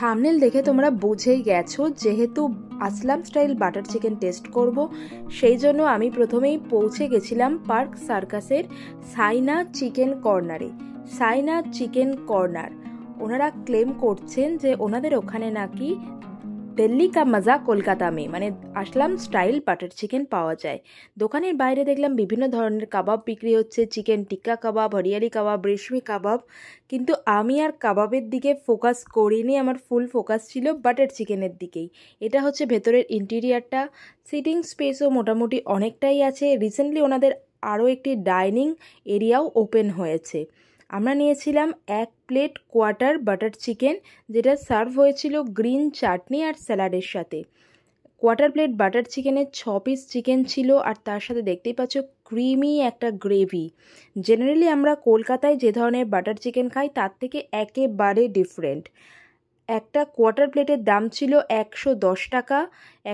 thumbnail দেখে তোমরা বুঝেই গেছো যেহেতু Aslam style butter chicken taste করব সেই জন্য আমি প্রথমেই পৌঁছে গেছিলাম পার্ক সার্কাসের সাইনা চিকেন কর্নারে সাইনা চিকেন কর্নার ওনারা ক্লেম করছেন যে ওনাদের ওখানে নাকি দিল্লি কা মজা কলকাতা মে মানে আসলাম স্টাইল বাটার চিকেন পাওয়া যায় দোকানের বাইরে দেখলাম বিভিন্ন ধরনের কাবাব বিক্রি হচ্ছে চিকেন টিক্কা কাবাব হরিয়ালি কাবাব রেশমি কাবাব কিন্তু আমি আর কাবাবের দিকে ফোকাস করিনি আমার ফুল ফোকাস ছিল বাটার চিকেনের দিকেই এটা হচ্ছে ভেতরের ইন্টিরিয়ারটা সিটিং স্পেসও মোটামুটি অনেকটাই আছে রিসেন্টলি ওনাদের আরও একটি ডাইনিং এরিয়াও ওপেন হয়েছে আমরা নিয়েছিলাম এক প্লেট কোয়ার্টার বাটার চিকেন যেটা সার্ভ হয়েছিল গ্রিন চাটনি আর স্যালাডের সাথে কোয়ার্টার প্লেট বাটার চিকেনের ছ পিস চিকেন ছিল আর তার সাথে দেখতেই পাচ্ছ ক্রিমি একটা গ্রেভি জেনারেলি আমরা কলকাতায় যে ধরনের বাটার চিকেন খাই তার থেকে একেবারে ডিফারেন্ট একটা কোয়ার্টার প্লেটের দাম ছিল একশো দশ টাকা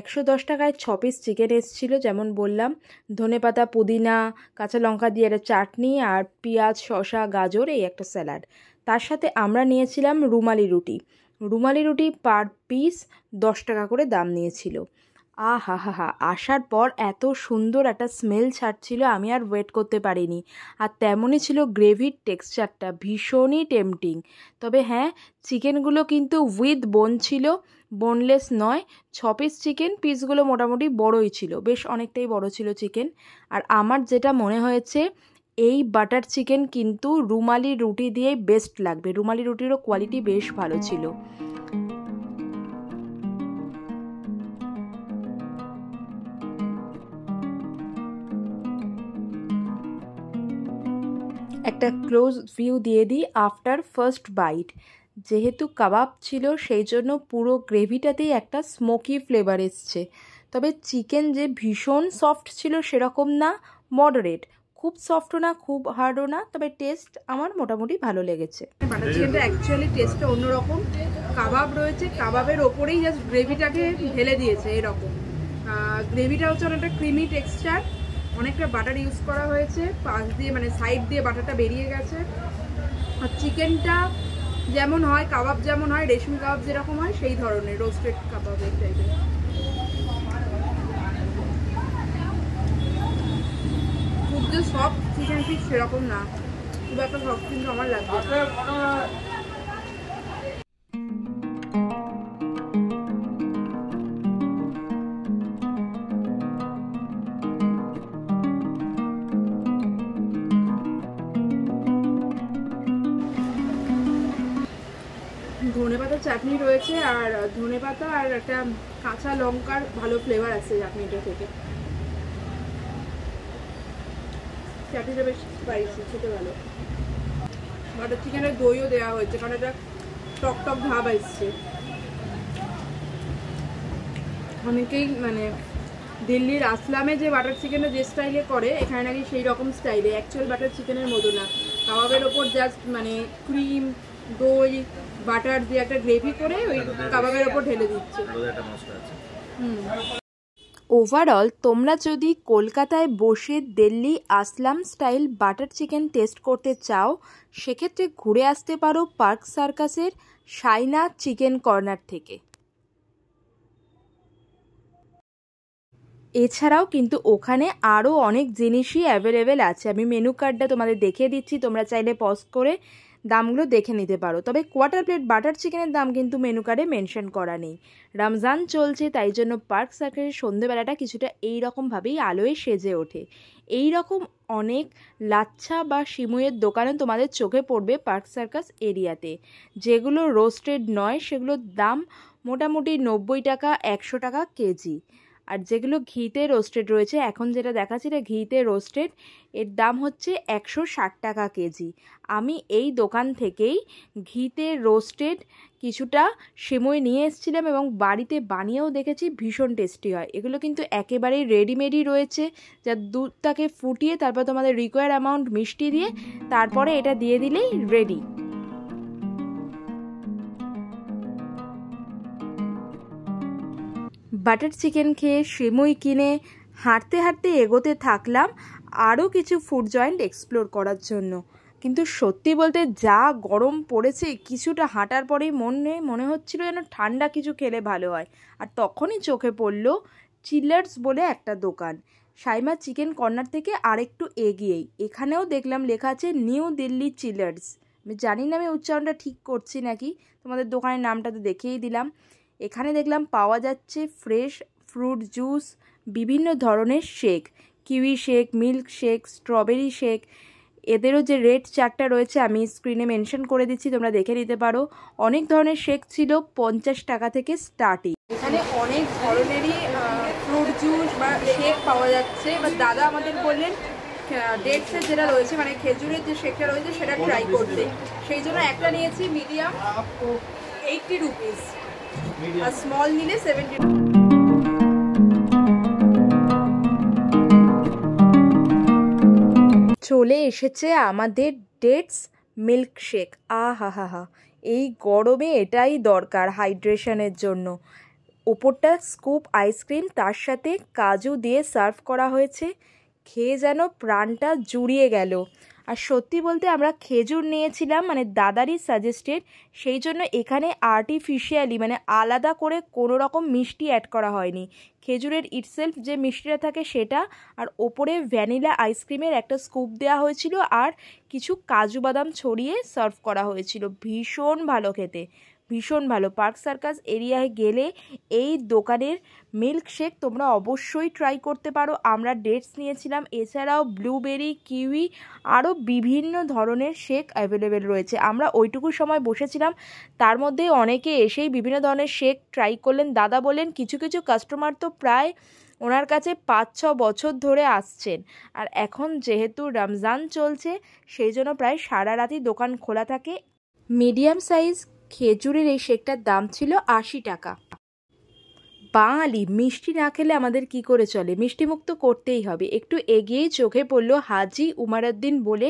একশো দশ টাকায় ছ পিস চিকেন এসেছিলো যেমন বললাম ধনেপাতা পুদিনা কাঁচা লঙ্কা দিয়ে একটা চাটনি আর পেঁয়াজ শশা গাজর এই একটা স্যালাড তার সাথে আমরা নিয়েছিলাম রুমালি রুটি রুমালি রুটি পার পিস দশ টাকা করে দাম নিয়েছিল আহা হা হা আসার পর এত সুন্দর একটা স্মেল ছাড়ছিল আমি আর ওয়েট করতে পারিনি আর তেমনই ছিল গ্রেভির টেক্সচারটা ভীষণই টেমটিং তবে হ্যাঁ চিকেনগুলো কিন্তু উইথ বোন ছিল বোনলেস নয় ছ পিস চিকেন পিসগুলো মোটামুটি বড়ই ছিল বেশ অনেকটাই বড় ছিল চিকেন আর আমার যেটা মনে হয়েছে এই বাটার চিকেন কিন্তু রুমালি রুটি দিয়েই বেস্ট লাগবে রুমালি রুটিরও কোয়ালিটি বেশ ভালো ছিল একটা ক্লোজ ভিউ দিয়ে দিই আফটার ফার্স্ট বাইট যেহেতু কাবাব ছিল সেই জন্য পুরো গ্রেভিটাতেই একটা স্মোকি ফ্লেভার এসছে তবে চিকেন যে ভীষণ সফট ছিল সেরকম না মডারেট খুব সফটও না খুব হার্ডও না তবে টেস্ট আমার মোটামুটি ভালো লেগেছে অ্যাকচুয়ালি টেস্টটা অন্যরকম কাবাব রয়েছে কাবাবের ওপরেই জাস্ট গ্রেভিটাকে ঢেলে দিয়েছে এরকম গ্রেভিটা হচ্ছে অনেকটা ক্রিমি টেক্সচার অনেকটা বাটার ইউজ করা হয়েছে পাশ দিয়ে মানে সাইড দিয়ে বাটারটা বেরিয়ে গেছে আর চিকেনটা যেমন হয় কাবাব যেমন হয় রেশমি কাবাব যেরকম হয় সেই ধরনের রোস্টেড কাবাবের টাইপের খুব যে সফট চিকেন ফিস সেরকম না খুব একটা সফট কিন্তু আমার লাগবে চাটনি রয়েছে আর ধনে পাতা আর একটা কাঁচা লঙ্কার ভালো ফ্লেভার আছে চাটনিটা থেকে চাটনিটা বেশ স্পাইসি খেতে ভালো বাটার চিকেনের দইও দেওয়া হয়েছে কারণ এটা টক টক ভাব আসছে অনেকেই মানে দিল্লির আসলামে যে বাটার চিকেনটা যে স্টাইলে করে এখানে নাকি সেই রকম স্টাইলে অ্যাকচুয়াল বাটার চিকেনের মতো না কাবাবের ওপর জাস্ট মানে ক্রিম দই বাটার দিয়ে একটা গ্রেভি করে ওই কাবাবের ওপর ঢেলে দিচ্ছে ওভারঅল তোমরা যদি কলকাতায় বসে Delhi Aslam style butter chicken taste করতে চাও সেক্ষেত্রে ঘুরে আসতে পারো পার্ক সার্কাসের সাইনা চিকেন কর্নার থেকে এছাড়াও কিন্তু ওখানে আরও অনেক জিনিসই অ্যাভেলেবেল আছে আমি মেনু কার্ডটা তোমাদের দেখিয়ে দিচ্ছি তোমরা চাইলে পজ করে দামগুলো দেখে নিতে পারো তবে কোয়ার্টার প্লেট বাটার চিকেনের দাম কিন্তু মেনু কার্ডে মেনশন করা নেই রমজান চলছে তাই জন্য পার্ক সার্কেলের সন্ধেবেলাটা কিছুটা এই রকমভাবেই আলোয় সেজে ওঠে এই রকম অনেক লাচ্ছা বা সিমুয়ের দোকানে তোমাদের চোখে পড়বে পার্ক সার্কাস এরিয়াতে যেগুলো রোস্টেড নয় সেগুলোর দাম মোটামুটি নব্বই টাকা একশো টাকা কেজি আর যেগুলো ঘিতে রোস্টেড রয়েছে এখন যেটা দেখাচ্ছি এটা ঘিতে রোস্টেড এর দাম হচ্ছে একশো ষাট টাকা কেজি আমি এই দোকান থেকেই ঘিতে রোস্টেড কিছুটা সেময় নিয়ে এসেছিলাম এবং বাড়িতে বানিয়েও দেখেছি ভীষণ টেস্টি হয় এগুলো কিন্তু একেবারেই রেডিমেডই রয়েছে যা দুধটাকে ফুটিয়ে তারপর তোমাদের রিকোয়ার অ্যামাউন্ট মিষ্টি দিয়ে তারপরে এটা দিয়ে দিলেই রেডি বাটার চিকেন খেয়ে সিমুই কিনে হাঁটতে হাঁটতে এগোতে থাকলাম আরও কিছু ফুড জয়েন্ট এক্সপ্লোর করার জন্য কিন্তু সত্যি বলতে যা গরম পড়েছে কিছুটা হাঁটার পরেই মনে মনে হচ্ছিল যেন ঠান্ডা কিছু খেলে ভালো হয় আর তখনই চোখে পড়ল চিল্লার্স বলে একটা দোকান সাইমা চিকেন কর্নার থেকে আরেকটু এগিয়েই এখানেও দেখলাম লেখা আছে নিউ দিল্লি চিলার্স আমি জানি না আমি উচ্চারণটা ঠিক করছি নাকি তোমাদের দোকানের নামটা তো দেখেই দিলাম এখানে দেখলাম পাওয়া যাচ্ছে ফ্রেশ ফ্রুট জুস বিভিন্ন ধরনের shake kiwi shake milk shake strawberry shake এদেরও যে রেড চারটা রয়েছে আমি স্ক্রিনে মেনশন করে দিচ্ছি তোমরা দেখে নিতে পারো অনেক ধরনের শেক ছিল পঞ্চাশ টাকা থেকে স্টার্টিং এখানে অনেক ধরনেরই ফ্রুট জুস বা শেক পাওয়া যাচ্ছে বা দাদা আমাদের বললেন ডেটসের যেটা রয়েছে মানে খেজুরের যে শেকটা রয়েছে সেটা ট্রাই করতে সেই জন্য একটা নিয়েছি মিডিয়াম এইটটি রুপিস আর স্মল নিলে সেভেন্টি চলে এসেছে আমাদের ডেটস মিল্কশেক আ হা হা হা এই গরমে এটাই দরকার হাইড্রেশনের জন্য ওপরটা স্কুপ আইসক্রিম তার সাথে কাজু দিয়ে সার্ভ করা হয়েছে খেয়ে যেন প্রাণটা জুড়িয়ে গেল আর সত্যি বলতে আমরা খেজুর নিয়েছিলাম মানে দাদারই সাজেস্টেড সেই জন্য এখানে আর্টিফিশিয়ালি মানে আলাদা করে কোনো রকম মিষ্টি অ্যাড করা হয়নি খেজুরের ইটসেলফ যে মিষ্টিটা থাকে সেটা আর ওপরে ভ্যানিলা আইসক্রিমের একটা স্কুপ দেওয়া হয়েছিল আর কিছু কাজু বাদাম ছড়িয়ে সার্ভ করা হয়েছিল ভীষণ ভালো খেতে ভীষণ ভালো পার্ক সার্কাস এরিয়ায় গেলে এই দোকানের মিল্কশেক তোমরা অবশ্যই ট্রাই করতে পারো আমরা ডেটস নিয়েছিলাম এছাড়াও ব্লুবেরি কিউই আরও বিভিন্ন ধরনের শেক অ্যাভেলেবেল রয়েছে আমরা ওইটুকু সময় বসেছিলাম তার মধ্যে অনেকে এসেই বিভিন্ন ধরনের শেক ট্রাই করলেন দাদা বলেন কিছু কিছু কাস্টমার তো প্রায় ওনার কাছে পাঁচ ছ বছর ধরে আসছেন আর এখন যেহেতু রমজান চলছে সেই জন্য প্রায় সারা রাতই দোকান খোলা থাকে মিডিয়াম সাইজ খেজুরের এই শেকটার দাম ছিল আশি টাকা বাঙালি মিষ্টি না খেলে আমাদের কি করে চলে মিষ্টিমুক্ত করতেই হবে একটু এগিয়ে চোখে পড়লো হাজি উমারুদ্দিন বলে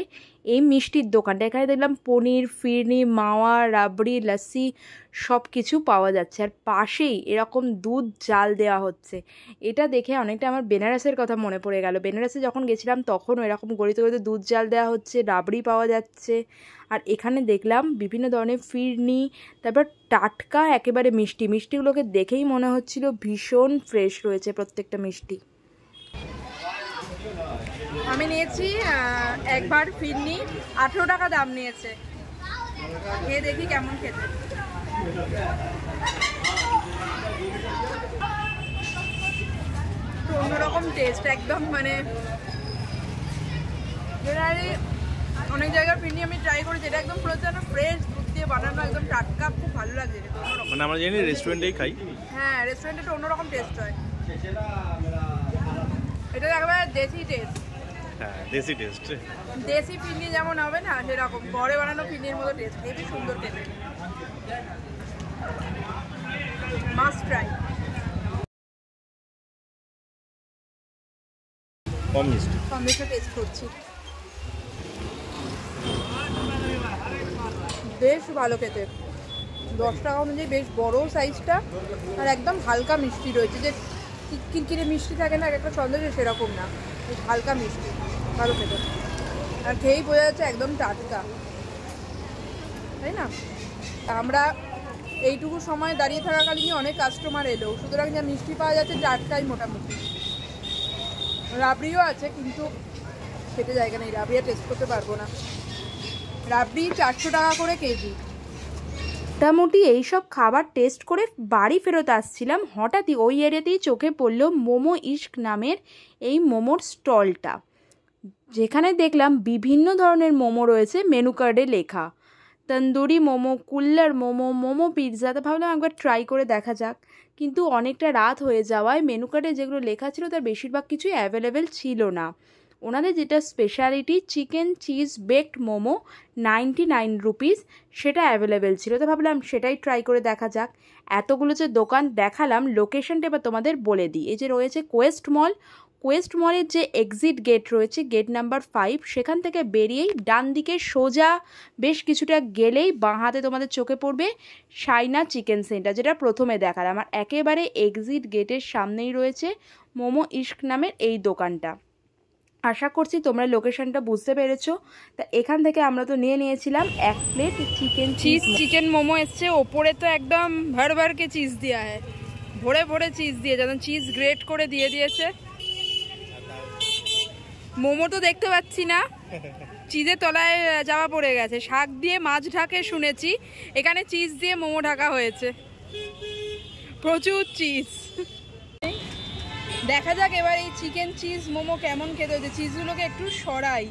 এই মিষ্টির দোকানটা এখানে দেখলাম পনির ফিরনি মাওয়া রাবড়ি লাসি সব কিছু পাওয়া যাচ্ছে আর পাশেই এরকম দুধ জাল দেওয়া হচ্ছে এটা দেখে অনেকটা আমার বেনারসের কথা মনে পড়ে গেল বেনারসে যখন গেছিলাম তখনও এরকম গড়িতে গড়িতে দুধ জাল দেওয়া হচ্ছে রাবড়ি পাওয়া যাচ্ছে আর এখানে দেখলাম বিভিন্ন ধরনের ফিরনি তারপর টাটকা একেবারে মিষ্টি মিষ্টিগুলোকে দেখেই মনে হচ্ছিল ভীষণ ফ্রেশ রয়েছে প্রত্যেকটা মিষ্টি আমি নিয়েছি একবার ফিরনি আঠেরো টাকা দাম নিয়েছে খেয়ে দেখি কেমন খেতে অন্যরকম টেস্ট একদম মানে জেনারেলি অনেক জায়গায় ফিরনি আমি ট্রাই করি যেটা একদম পুরো যেন ফ্রেশ দুধ দিয়ে বানানো একদম টাটকা খুব ভালো লাগছে মানে আমরা জানি রেস্টুরেন্টেই খাই হ্যাঁ রেস্টুরেন্টে তো অন্যরকম টেস্ট হয় এটা একেবারে দেশি টেস্ট হ্যাঁ দেশি টেস্ট দেশি ফিরনি যেমন হবে না সেরকম ঘরে বানানো ফিরনির মতো টেস্ট হেবি সুন্দর খেতে মাস্ট ট্রাই কম টেস্ট করছি বেশ ভালো খেতে দশ টাকা অনুযায়ী বেশ বড় সাইজটা আর একদম হালকা মিষ্টি রয়েছে যে কিরকিরে মিষ্টি থাকে না একটা সন্দেহ সেরকম না হালকা মিষ্টি ভালো খেতে আর খেয়েই বোঝা যাচ্ছে একদম টাটকা তাই না আমরা এইটুকু সময় দাঁড়িয়ে থাকাকালীনই অনেক কাস্টমার এলো সুতরাং যা মিষ্টি পাওয়া যাচ্ছে টাটকাই মোটামুটি রাবড়িও আছে কিন্তু খেতে জায়গা নেই রাবড়িয়া টেস্ট করতে পারবো না রাবড়ি চারশো টাকা করে কেজি মোটামুটি এইসব খাবার টেস্ট করে বাড়ি ফেরত আসছিলাম হঠাৎই ওই এরিয়াতেই চোখে পড়ল মোমো ইস্ক নামের এই মোমোর স্টলটা যেখানে দেখলাম বিভিন্ন ধরনের মোমো রয়েছে মেনু কার্ডে লেখা তন্দুরি মোমো কুল্লার মোমো মোমো পিৎজা তো ভাবলাম একবার ট্রাই করে দেখা যাক কিন্তু অনেকটা রাত হয়ে যাওয়ায় মেনু কার্ডে যেগুলো লেখা ছিল তার বেশিরভাগ কিছুই অ্যাভেলেবেল ছিল না ওনাদের যেটা speciality chicken cheese baked momo ninety nine rupees সেটা অ্যাভেলেবেল ছিল তো ভাবলাম সেটাই ট্রাই করে দেখা যাক এতগুলো যে দোকান দেখালাম লোকেশনটা এবার তোমাদের বলে দিই এই যে রয়েছে কোয়েস্ট মল কোয়েস্ট মলের যে এক্সিট গেট রয়েছে গেট নাম্বার ফাইভ সেখান থেকে বেরিয়েই ডান দিকে সোজা বেশ কিছুটা গেলেই বাঁ হাতে তোমাদের চোখে পড়বে সাইনা চিকেন সেন্টার যেটা প্রথমে দেখালাম আর একেবারে এক্সিট গেটের সামনেই রয়েছে মোমো ইস্ক নামের এই দোকানটা আশা করছি তোমরা লোকেশনটা বুঝতে পেরেছো তা এখান থেকে আমরা তো নিয়ে নিয়েছিলাম এক plate chicken cheese chicken momo এসছে ওপরে তো একদম ভার ভারকে চিজ দেওয়া হয় ভরে ভরে চিজ দিয়ে যেমন চিজ গ্রেট করে দিয়ে দিয়েছে মোমো তো দেখতে পাচ্ছি না চিজের তলায় যাওয়া পড়ে গেছে শাক দিয়ে মাছ ঢাকে শুনেছি এখানে চিজ দিয়ে মোমো ঢাকা হয়েছে প্রচুর চিজ দেখা যাক এবার এই চিকেন চিজ মোমো কেমন খেতে হয়েছে চিজগুলোকে একটু সরাই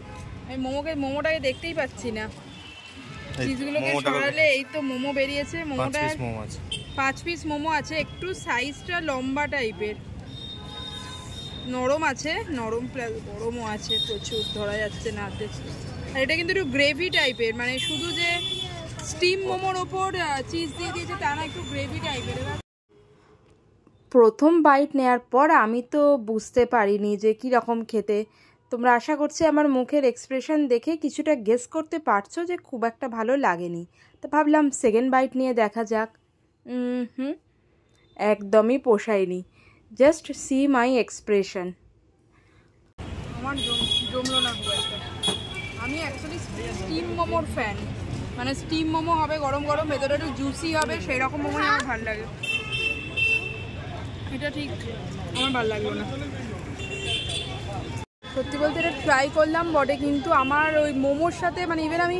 আমি মোমোকে মোমোটাকে দেখতেই পাচ্ছি না চিজগুলোকে সরালে এই তো মোমো বেরিয়েছে মোমোটা পাঁচ পিস মোমো আছে একটু সাইজটা লম্বা টাইপের নরম আছে নরম প্লাস গরমও আছে প্রচুর ধরা যাচ্ছে না হাতে আর এটা কিন্তু একটু গ্রেভি টাইপের মানে শুধু যে স্টিম মোমোর ওপর চিজ দিয়ে দিয়েছে তা না একটু গ্রেভি টাইপের প্রথম বাইট নেয়ার পর আমি তো বুঝতে পারিনি যে কীরকম খেতে তোমরা আশা করছি আমার মুখের এক্সপ্রেশন দেখে কিছুটা গেস করতে পারছো যে খুব একটা ভালো লাগেনি তো ভাবলাম সেকেন্ড বাইট নিয়ে দেখা যাক হুম একদমই পোষায়নি জাস্ট সি মাই এক্সপ্রেশন আমার জমলো না আমি অ্যাকচুয়ালি স্টিম মোমোর ফ্যান মানে স্টিম মোমো হবে গরম গরম ভেতরে একটু জুসি হবে সেই রকম মোমো আমার ভালো লাগে এটা ঠিক আমার ভালো লাগলো না সত্যি বলতে এটা ট্রাই করলাম বটে কিন্তু আমার ওই মোমোর সাথে মানে ইভেন আমি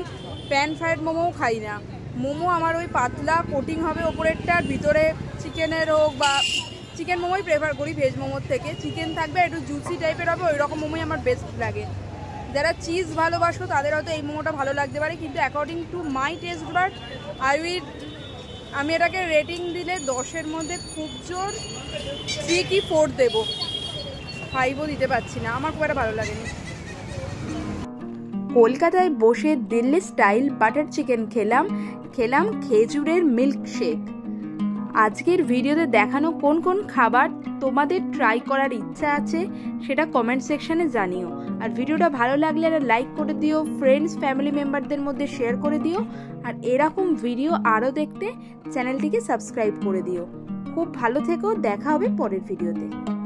প্যান ফ্রাইড মোমোও খাই না মোমো আমার ওই পাতলা কোটিং হবে ওপরেরটার ভিতরে চিকেনের হোক বা চিকেন মোমোই প্রেফার করি ভেজ মোমোর থেকে চিকেন থাকবে একটু জুসি টাইপের হবে ওই রকম মোমোই আমার বেস্ট লাগে যারা চিজ ভালোবাসো তাদের হয়তো এই মোমোটা ভালো লাগতে পারে কিন্তু according to my taste but I would আমি এটাকে রেটিং দিলে দশের মধ্যে খুব জোর থ্রি কি ফোর দেবো ফাইভও দিতে পারছি না আমার খুব একটা ভালো লাগেনি কলকাতায় বসে দিল্লি স্টাইল বাটার চিকেন খেলাম খেলাম খেজুরের মিল্কশেক আজকের ভিডিওতে দেখানো কোন কোন খাবার তোমাদের ট্রাই করার ইচ্ছা আছে সেটা কমেন্ট সেকশানে জানিও আর ভিডিওটা ভালো লাগলে একটা লাইক করে দিও ফ্রেন্ডস ফ্যামিলি মেম্বারদের মধ্যে শেয়ার করে দিও আর এরকম ভিডিও আরও দেখতে চ্যানেলটিকে সাবস্ক্রাইব করে দিও খুব ভালো থেকেও দেখা হবে পরের ভিডিওতে